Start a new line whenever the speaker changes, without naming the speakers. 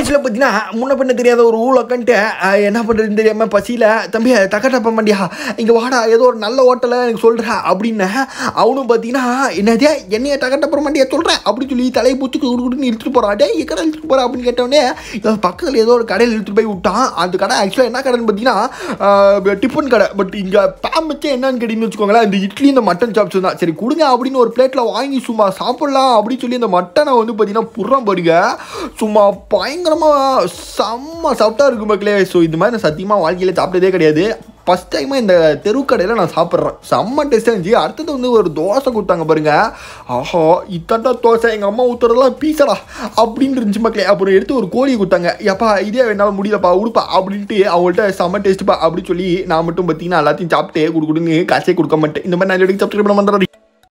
பார்த்தீங்கன்னா முன்ன பண்ண தெரியாத ஒரு கண்டு என்ன பண்ணுறதுன்னு தெரியாமல் பசியில் தம்பி தக்கட்டப்ப மாட்டியா இங்கே வாடா ஏதோ ஒரு நல்ல ஹோட்டலை எனக்கு சொல்கிறா அப்படின்னு அவனும் பார்த்தீங்கன்னா என்னதே என்னைய டக்கட்டப்பற மாட்டியா சொல்கிறேன் அப்படின்னு சொல்லி தலையை பூச்சி கொடுக்குன்னு இழுத்துட்டு போகிறான் டே கடை இழுத்துட்டு போகிறா அப்படின்னு கேட்டவனே பக்கத்தில் ஏதோ ஒரு கடையில் இழுத்துட்டு போய் விட்டான் அந்த கடை ஆக்சுவலாக என்ன கடைன்னு பார்த்தீங்கன்னா டிஃபன் கடை பட் இங்கே பேமிச்சே என்னன்னு கேட்டிங்கன்னு வச்சுக்கோங்களேன் இந்த இட்லி இந்த மட்டன் சாப்ஸ் தான் சரி கொடுங்க அப்படின்னு ஒரு பிளேட்டில் வாங்கி சும்மா சாப்பிட்லாம் அப்படின்னு சொல்லி இந்த மட்டனை வந்து பார்த்தீங்கன்னா புறம் படுங்க சும்மா பயங்கர பயங்கரமாக செம்ம சாப்பிட்டா இருக்கும் மக்களே ஸோ இந்த மாதிரி நான் சத்தியமாக வாழ்க்கையில் சாப்பிட்டதே கிடையாது ஃபஸ்ட் டைமாக இந்த தெருக்கடையில் நான் சாப்பிட்றேன் செம்ம டேஸ்ட்டாக இருந்துச்சு அடுத்தது வந்து ஒரு தோசை கொடுத்தாங்க பாருங்கள் ஆஹோ இத்தாண்டா தோசை எங்கள் அம்மா ஊற்றுறதெல்லாம் பீசடா அப்படின்னு இருந்துச்சு மக்களே அப்புறம் எடுத்து ஒரு கோழி கொடுத்தாங்க எப்பா இதே என்னால் முடியலப்பா உடுப்பா அப்படின்ட்டு அவங்கள்ட்ட செம்ம டேஸ்ட்டுப்பா அப்படின்னு சொல்லி நான் மட்டும் பார்த்தீங்கன்னா எல்லாத்தையும் சாப்பிட்டு கொடுக்குடுங்க காசே கொடுக்க மாட்டேன் இந்த மாதிரி நான் சாப்பிட்டு பண்ண மாதிரி